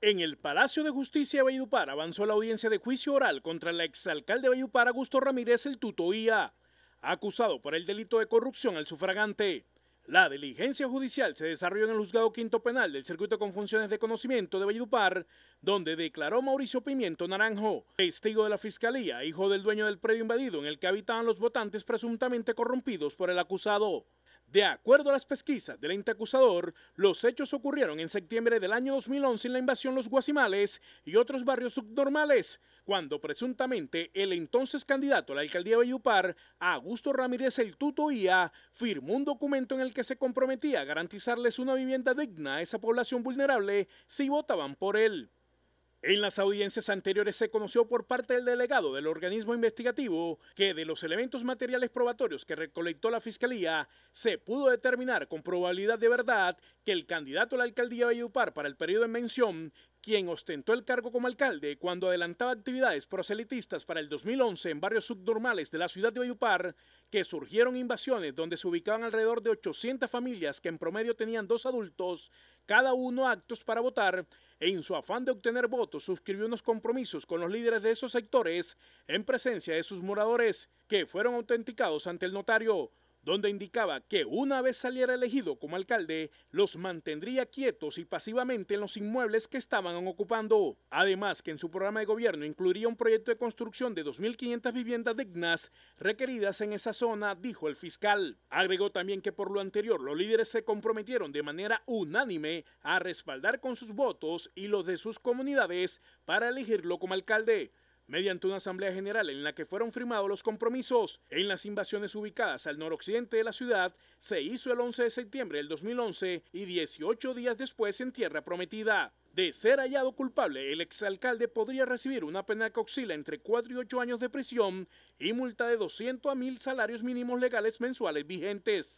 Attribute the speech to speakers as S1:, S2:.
S1: En el Palacio de Justicia de Valladolid avanzó la audiencia de juicio oral contra el exalcalde de Valladolid, Augusto Ramírez el Tutoía, acusado por el delito de corrupción al sufragante. La diligencia judicial se desarrolló en el juzgado quinto penal del circuito con funciones de conocimiento de Valladolid, donde declaró Mauricio Pimiento Naranjo, testigo de la fiscalía, hijo del dueño del predio invadido en el que habitaban los votantes presuntamente corrompidos por el acusado. De acuerdo a las pesquisas del ente acusador, los hechos ocurrieron en septiembre del año 2011 en la invasión Los Guasimales y otros barrios subnormales, cuando presuntamente el entonces candidato a la alcaldía de Bayupar, Augusto Ramírez El Tutoía, firmó un documento en el que se comprometía a garantizarles una vivienda digna a esa población vulnerable si votaban por él. En las audiencias anteriores se conoció por parte del delegado del organismo investigativo que de los elementos materiales probatorios que recolectó la Fiscalía, se pudo determinar con probabilidad de verdad que el candidato a la alcaldía de Valledupar para el periodo en mención, quien ostentó el cargo como alcalde cuando adelantaba actividades proselitistas para el 2011 en barrios subnormales de la ciudad de Valledupar, que surgieron invasiones donde se ubicaban alrededor de 800 familias que en promedio tenían dos adultos, cada uno actos para votar, e en su afán de obtener votos suscribió unos compromisos con los líderes de esos sectores en presencia de sus moradores, que fueron autenticados ante el notario donde indicaba que una vez saliera elegido como alcalde, los mantendría quietos y pasivamente en los inmuebles que estaban ocupando. Además, que en su programa de gobierno incluiría un proyecto de construcción de 2.500 viviendas dignas requeridas en esa zona, dijo el fiscal. Agregó también que por lo anterior los líderes se comprometieron de manera unánime a respaldar con sus votos y los de sus comunidades para elegirlo como alcalde mediante una asamblea general en la que fueron firmados los compromisos. En las invasiones ubicadas al noroccidente de la ciudad se hizo el 11 de septiembre del 2011 y 18 días después en Tierra Prometida. De ser hallado culpable, el exalcalde podría recibir una pena de oscila entre 4 y 8 años de prisión y multa de 200 a 1.000 salarios mínimos legales mensuales vigentes.